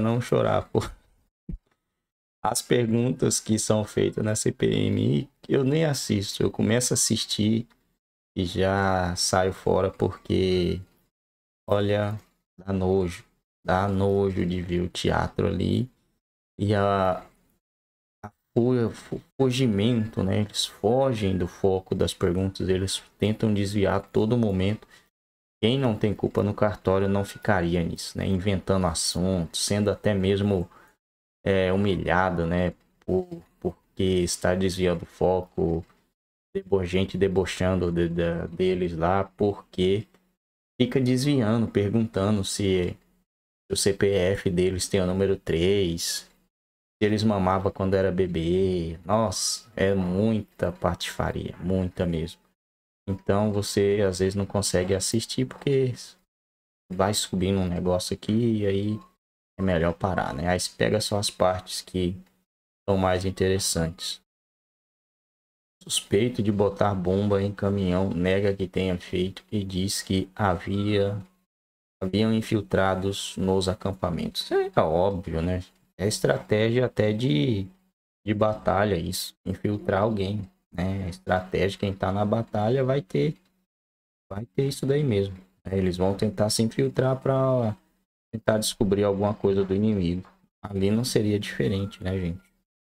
não chorar, pô. As perguntas que são feitas na CPMI, eu nem assisto. Eu começo a assistir e já saio fora porque, olha, dá nojo. Dá nojo de ver o teatro ali e a, a o fugimento, né? Eles fogem do foco das perguntas, eles tentam desviar a todo momento. Quem não tem culpa no cartório não ficaria nisso, né? Inventando assunto, sendo até mesmo é, humilhado, né? Por, porque está desviando o foco, gente debochando de, de, deles lá, porque fica desviando, perguntando se o CPF deles tem o número 3, eles mamavam quando era bebê. Nossa, é muita patifaria, muita mesmo. Então você às vezes não consegue assistir porque vai subindo um negócio aqui e aí é melhor parar, né? Aí você pega só as partes que são mais interessantes. Suspeito de botar bomba em caminhão, nega que tenha feito e diz que havia haviam infiltrados nos acampamentos. É óbvio, né? É estratégia até de, de batalha isso, infiltrar alguém né, estratégia, quem tá na batalha vai ter vai ter isso daí mesmo. Né? Eles vão tentar se infiltrar para tentar descobrir alguma coisa do inimigo. Ali não seria diferente, né, gente?